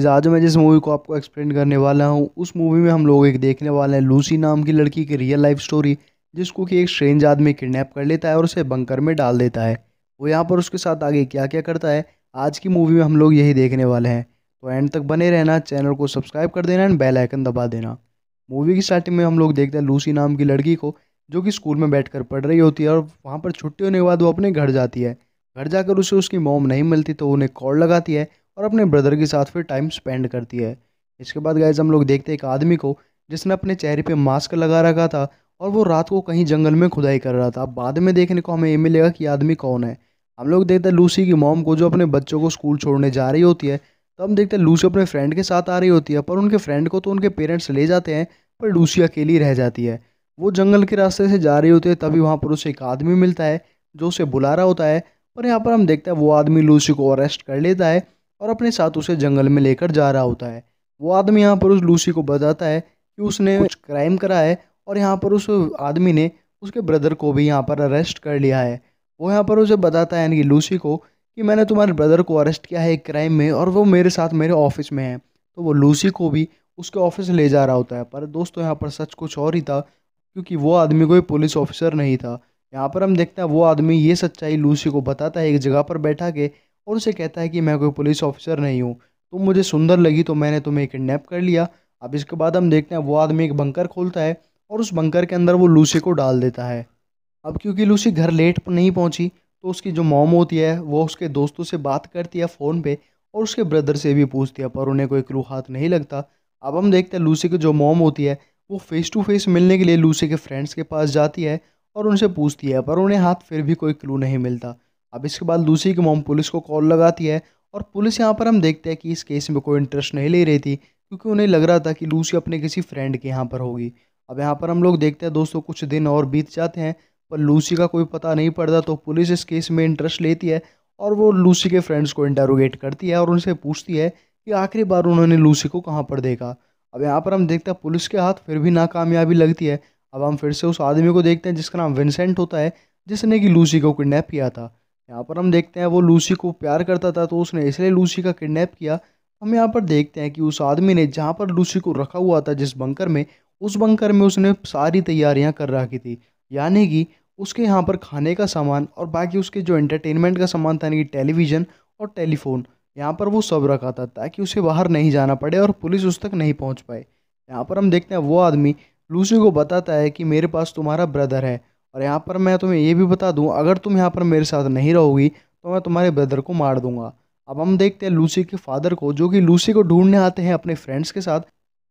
guys आज मैं जिस मूवी को आपको एक्सप्लेन करने वाला हूँ उस मूवी में हम लोग एक देखने वाले हैं लूसी नाम की लड़की की रियल लाइफ स्टोरी जिसको कि एक स्ट्रेंज आदमी किडनैप कर लेता है और उसे बंकर में डाल देता है वो यहाँ पर उसके साथ आगे क्या क्या करता है आज की मूवी में हम लोग यही देखने वाले हैं तो एंड तक बने रहना चैनल को सब्सक्राइब कर देना एंड बेलाइकन आइकन दबा देना मूवी की स्टार्टिंग में हम लोग देखते हैं लूसी नाम की लड़की को जो कि स्कूल में बैठ पढ़ रही होती है और वहाँ पर छुट्टी होने के बाद वो अपने घर जाती है घर जाकर उसे उसकी मोम नहीं मिलती तो उन्हें कॉल लगाती है और अपने ब्रदर के साथ फिर टाइम स्पेंड करती है इसके बाद गाइज हम लोग देखते हैं एक आदमी को जिसने अपने चेहरे पे मास्क लगा रखा था और वो रात को कहीं जंगल में खुदाई कर रहा था बाद में देखने को हमें ये मिलेगा कि आदमी कौन है हम लोग देखते हैं लूसी की मॉम को जो अपने बच्चों को स्कूल छोड़ने जा रही होती है तो हम देखते हैं लूसी अपने फ्रेंड के साथ आ रही होती है पर उनके फ्रेंड को तो उनके पेरेंट्स ले जाते हैं पर लूसी अकेली रह जाती है वो जंगल के रास्ते से जा रही होती है तभी वहाँ पर उसे एक आदमी मिलता है जो उसे बुला रहा होता है पर यहाँ पर हम देखते हैं वो आदमी लूसी को अरेस्ट कर लेता है और अपने साथ उसे जंगल में लेकर जा रहा होता है वो आदमी यहाँ पर उस लूसी को बताता है कि उसने कुछ क्राइम करा है और यहाँ पर उस आदमी ने उसके ब्रदर को भी यहाँ पर अरेस्ट कर लिया है वो यहाँ पर उसे बताता है यानी कि लूसी को कि मैंने तुम्हारे ब्रदर को अरेस्ट किया है एक क्राइम में और वो मेरे साथ मेरे ऑफिस में है तो वो लूसी को भी उसके ऑफिस ले जा रहा होता है पर दोस्तों यहाँ पर सच कुछ और ही था क्योंकि वो आदमी कोई पुलिस ऑफिसर नहीं था यहाँ पर हम देखते हैं वो आदमी ये सच्चाई लूसी को बताता है एक जगह पर बैठा के और उसे कहता है कि मैं कोई पुलिस ऑफिसर नहीं हूँ तुम मुझे सुंदर लगी तो मैंने तुम्हें किडनैप कर लिया अब इसके बाद हम देखते हैं वो आदमी एक बंकर खोलता है और उस बंकर के अंदर वो लूसी को डाल देता है अब क्योंकि लूसी घर लेट पर नहीं पहुँची तो उसकी जो मॉम होती है वो उसके दोस्तों से बात करती है फ़ोन पे और उसके ब्रदर से भी पूछती है पर उन्हें कोई क्लू हाथ नहीं लगता अब हम देखते हैं लूसी की जो मॉम होती है वो फ़ेस टू फेस मिलने के लिए लूसी के फ्रेंड्स के पास जाती है और उनसे पूछती है पर उन्हें हाथ फिर भी कोई क्लू नहीं मिलता अब इसके बाद लूसी की मोम पुलिस को कॉल लगाती है और पुलिस यहाँ पर हम देखते हैं कि इस केस में कोई इंटरेस्ट नहीं ले रही थी क्योंकि उन्हें लग रहा था कि लूसी अपने किसी फ्रेंड के यहाँ पर होगी अब यहाँ पर हम लोग देखते हैं दोस्तों कुछ दिन और बीत जाते हैं पर लूसी का कोई पता नहीं पड़ता तो पुलिस इस केस में इंटरेस्ट लेती है और वो लूसी के फ्रेंड्स को इंटेरोगेट करती है और उनसे पूछती है कि आखिरी बार उन्होंने लूसी को कहाँ पर देखा अब यहाँ पर हम देखते हैं पुलिस के हाथ फिर भी नाकामयाबी लगती है अब हम फिर से उस आदमी को देखते हैं जिसका नाम विंसेंट होता है जिसने कि लूसी को किडनैप किया था यहाँ पर हम देखते हैं वो लूसी को प्यार करता था तो उसने इसलिए लूसी का किडनैप किया हम यहाँ पर देखते हैं कि उस आदमी ने जहाँ पर लूसी को रखा हुआ था जिस बंकर में उस बंकर में उसने सारी तैयारियाँ कर रखी थी यानी कि उसके यहाँ पर खाने का सामान और बाकी उसके जो एंटरटेनमेंट का सामान था यानी कि टेलीविज़न और टेलीफोन यहाँ पर वो सब रखा था ताकि उसे बाहर नहीं जाना पड़े और पुलिस उस तक नहीं पहुँच पाए यहाँ पर हम देखते हैं वो आदमी लूसी को बताता है कि मेरे पास तुम्हारा ब्रदर है और यहाँ पर मैं तुम्हें ये भी बता दूँ अगर तुम यहाँ पर मेरे साथ नहीं रहोगी तो मैं तुम्हारे ब्रदर को मार दूंगा अब हम देखते हैं लूसी के फादर को जो कि लूसी को ढूंढने आते हैं अपने फ्रेंड्स के साथ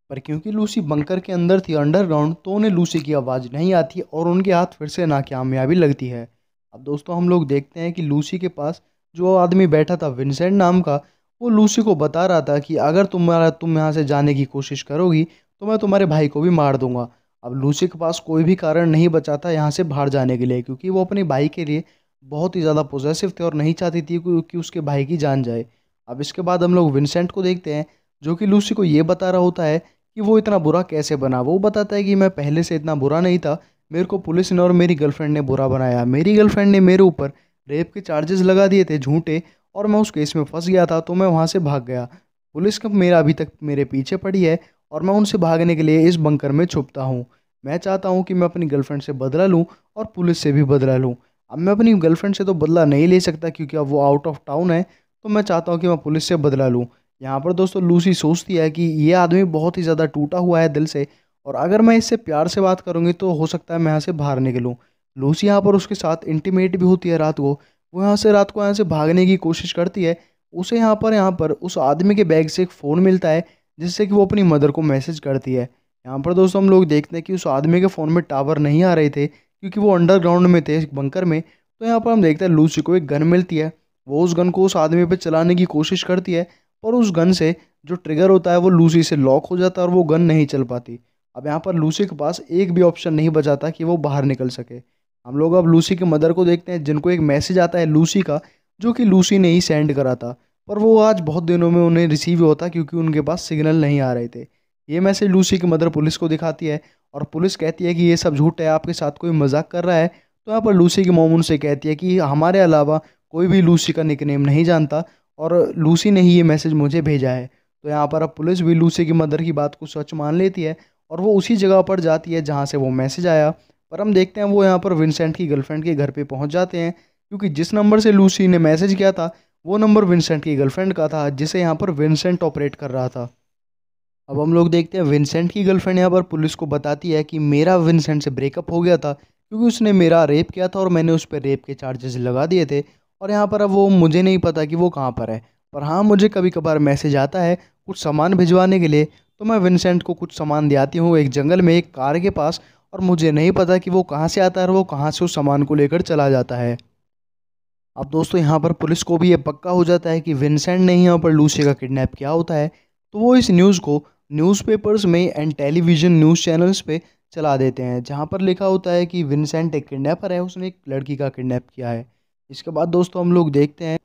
पर क्योंकि लूसी बंकर के अंदर थी अंडरग्राउंड तो उन्हें लूसी की आवाज़ नहीं आती और उनके हाथ फिर से नाकामयाबी लगती है अब दोस्तों हम लोग देखते हैं कि लूसी के पास जो आदमी बैठा था विंसेंट नाम का वो लूसी को बता रहा था कि अगर तुम्हारा तुम यहाँ से जाने की कोशिश करोगी तो मैं तुम्हारे भाई को भी मार दूंगा अब लूसी के पास कोई भी कारण नहीं बचा था यहाँ से बाहर जाने के लिए क्योंकि वो अपने भाई के लिए बहुत ही ज़्यादा पॉजिटिव थे और नहीं चाहती थी कि उसके भाई की जान जाए अब इसके बाद हम लोग विंसेंट को देखते हैं जो कि लूसी को ये बता रहा होता है कि वो इतना बुरा कैसे बना वो बताता है कि मैं पहले से इतना बुरा नहीं था मेरे को पुलिस ने और मेरी गर्लफ्रेंड ने बुरा बनाया मेरी गर्लफ्रेंड ने मेरे ऊपर रेप के चार्जेस लगा दिए थे झूठे और मैं उस केस में फंस गया था तो मैं वहाँ से भाग गया पुलिस कब मेरा अभी तक मेरे पीछे पड़ी है और मैं उनसे भागने के लिए इस बंकर में छुपता हूँ मैं चाहता हूँ कि मैं अपनी गर्लफ्रेंड से बदला लूँ और पुलिस से भी बदला लूँ अब मैं अपनी गर्लफ्रेंड से तो बदला नहीं ले सकता क्योंकि अब वो आउट ऑफ टाउन है तो मैं चाहता हूँ कि मैं पुलिस से बदला लूँ यहाँ पर दोस्तों लूसी सोचती है कि ये आदमी बहुत ही ज़्यादा टूटा हुआ है दिल से और अगर मैं इससे प्यार से बात करूँगी तो हो सकता है मैं यहाँ से बाहर निकलूँ लूसी यहाँ पर उसके साथ इंटीमेट भी होती है रात को वो यहाँ से रात को यहाँ से भागने की कोशिश करती है उसे यहाँ पर यहाँ पर उस आदमी के बैग से एक फ़ोन मिलता है जिससे कि वो अपनी मदर को मैसेज करती है यहाँ पर दोस्तों हम लोग देखते हैं कि उस आदमी के फ़ोन में टावर नहीं आ रहे थे क्योंकि वो अंडरग्राउंड में थे बंकर में तो यहाँ पर हम देखते हैं लूसी को एक गन मिलती है वो उस गन को उस आदमी पर चलाने की कोशिश करती है पर उस गन से जो ट्रिगर होता है वो लूसी से लॉक हो जाता है और वो गन नहीं चल पाती अब यहाँ पर लूसी के पास एक भी ऑप्शन नहीं बचाता कि वो बाहर निकल सके हम लोग अब लूसी के मदर को देखते हैं जिनको एक मैसेज आता है लूसी का जो कि लूसी ने ही सेंड करा था पर वो आज बहुत दिनों में उन्हें रिसीव होता क्योंकि उनके पास सिग्नल नहीं आ रहे थे ये मैसेज लूसी की मदर पुलिस को दिखाती है और पुलिस कहती है कि ये सब झूठ है आपके साथ कोई मजाक कर रहा है तो यहाँ पर लूसी की मोम उनसे कहती है कि हमारे अलावा कोई भी लूसी का निकनेम नहीं जानता और लूसी ने ही ये मैसेज मुझे भेजा है तो यहाँ पर अब पुलिस भी लूसी की मदर की बात को सच मान लेती है और वो उसी जगह पर जाती है जहाँ से वो मैसेज आया पर हम देखते हैं वो यहाँ पर विंसेंट की गर्लफ्रेंड के घर पे पहुँच जाते हैं क्योंकि जिस नंबर से लूसी ने मैसेज किया था वो नंबर विंसेंट की गर्लफ्रेंड का था जिसे यहाँ पर विंसेंट ऑपरेट कर रहा था अब हम लोग देखते हैं विंसेंट की गर्लफ्रेंड यहाँ पर पुलिस को बताती है कि मेरा विंसेंट से ब्रेकअप हो गया था क्योंकि उसने मेरा रेप किया था और मैंने उस पर रेप के चार्जेस लगा दिए थे और यहाँ पर अब वो मुझे नहीं पता कि वो कहाँ पर है पर हाँ मुझे कभी कभार मैसेज आता है कुछ सामान भिजवाने के लिए तो मैं विंसेंट को कुछ सामान दे आती हूँ एक जंगल में एक कार के पास और मुझे नहीं पता कि वो कहाँ से आता है और वो कहाँ से उस सामान को लेकर चला जाता है अब दोस्तों यहाँ पर पुलिस को भी ये पक्का हो जाता है कि विंसेंट ने यहाँ पर लूसी का किडनैप किया होता है तो वो इस न्यूज़ को न्यूज़पेपर्स में एंड टेलीविज़न न्यूज़ चैनल्स पे चला देते हैं जहाँ पर लिखा होता है कि विंसेंट एक किडनैपर है उसने एक लड़की का किडनैप किया है इसके बाद दोस्तों हम लोग देखते हैं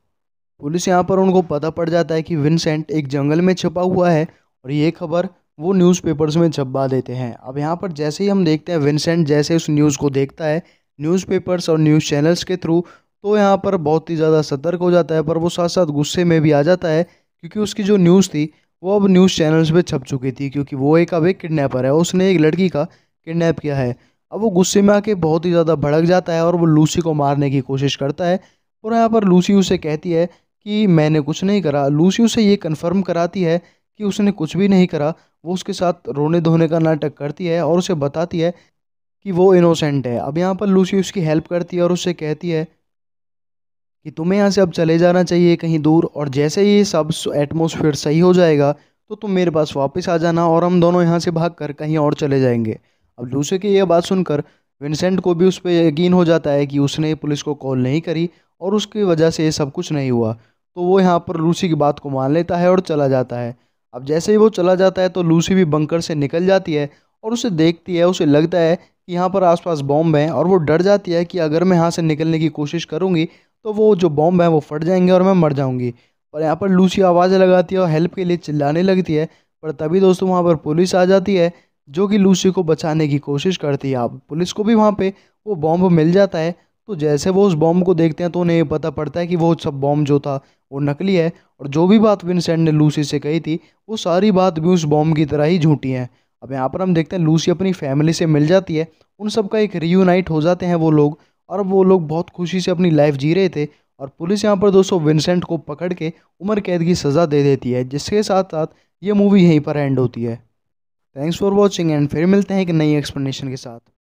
पुलिस यहाँ पर उनको पता पड़ जाता है कि विंसेंट एक जंगल में छपा हुआ है और ये खबर वो न्यूज़पेपर्स में छपवा देते हैं अब यहाँ पर जैसे ही हम देखते हैं विंसेंट जैसे उस न्यूज़ को देखता है न्यूज़पेपर्स और न्यूज़ चैनल्स के थ्रू तो यहाँ पर बहुत ही ज़्यादा सतर्क हो जाता है पर वो साथ साथ गुस्से में भी आ जाता है क्योंकि उसकी जो न्यूज़ थी वो अब न्यूज़ चैनल्स पे छप चुकी थी क्योंकि वो एक अब एक किडनेपर है उसने एक लड़की का किडनैप किया है अब वो गुस्से में आके बहुत ही ज़्यादा भड़क जाता है और वो लूसी को मारने की कोशिश करता है और यहाँ पर लूसी उसे कहती है कि मैंने कुछ नहीं करा लूसी उसे ये कन्फर्म कराती है कि उसने कुछ भी नहीं करा वो उसके साथ रोने धोने का नाटक करती है और उसे बताती है कि वो इनोसेंट है अब यहाँ पर लूसी उसकी हेल्प करती है और उससे कहती है कि तुम्हें यहाँ से अब चले जाना चाहिए कहीं दूर और जैसे ही सब एटमोसफेयर सही हो जाएगा तो तुम मेरे पास वापस आ जाना और हम दोनों यहाँ से भाग कर कहीं और चले जाएंगे अब लूसी की यह बात सुनकर विंसेंट को भी उस पर यकीन हो जाता है कि उसने पुलिस को कॉल नहीं करी और उसकी वजह से ये सब कुछ नहीं हुआ तो वो यहाँ पर लूसी की बात को मान लेता है और चला जाता है अब जैसे ही वो चला जाता है तो लूसी भी बंकर से निकल जाती है और उसे देखती है उसे लगता है कि यहाँ पर आसपास बॉम्ब हैं और वो डर जाती है कि अगर मैं यहाँ से निकलने की कोशिश करूँगी तो वो जो बॉम्ब है वो फट जाएंगे और मैं मर जाऊँगी और यहाँ पर लूसी आवाज़ें लगाती है और हेल्प के लिए चिल्लाने लगती है पर तभी दोस्तों वहाँ पर पुलिस आ जाती है जो कि लूसी को बचाने की कोशिश करती है आप पुलिस को भी वहाँ पर वो बॉम्ब मिल जाता है तो जैसे वो उस बॉम्ब को देखते हैं तो उन्हें पता पड़ता है कि वो सब बॉम्ब जो था वो नकली है और जो भी बात विंसेंट ने लूसी से कही थी वो सारी बात भी उस बॉम्ब की तरह ही झूठी है अब यहाँ पर हम देखते हैं लूसी अपनी फैमिली से मिल जाती है उन सब का एक रीयूनाइट हो जाते हैं वो लोग और वो लोग बहुत खुशी से अपनी लाइफ जी रहे थे और पुलिस यहाँ पर दोस्तों विंसेंट को पकड़ के उम्र कैद की सज़ा दे देती है जिसके साथ साथ ये मूवी यहीं पर एंड होती है थैंक्स फॉर वॉचिंग एंड फिर मिलते हैं एक नई एक्सप्लेनेशन के साथ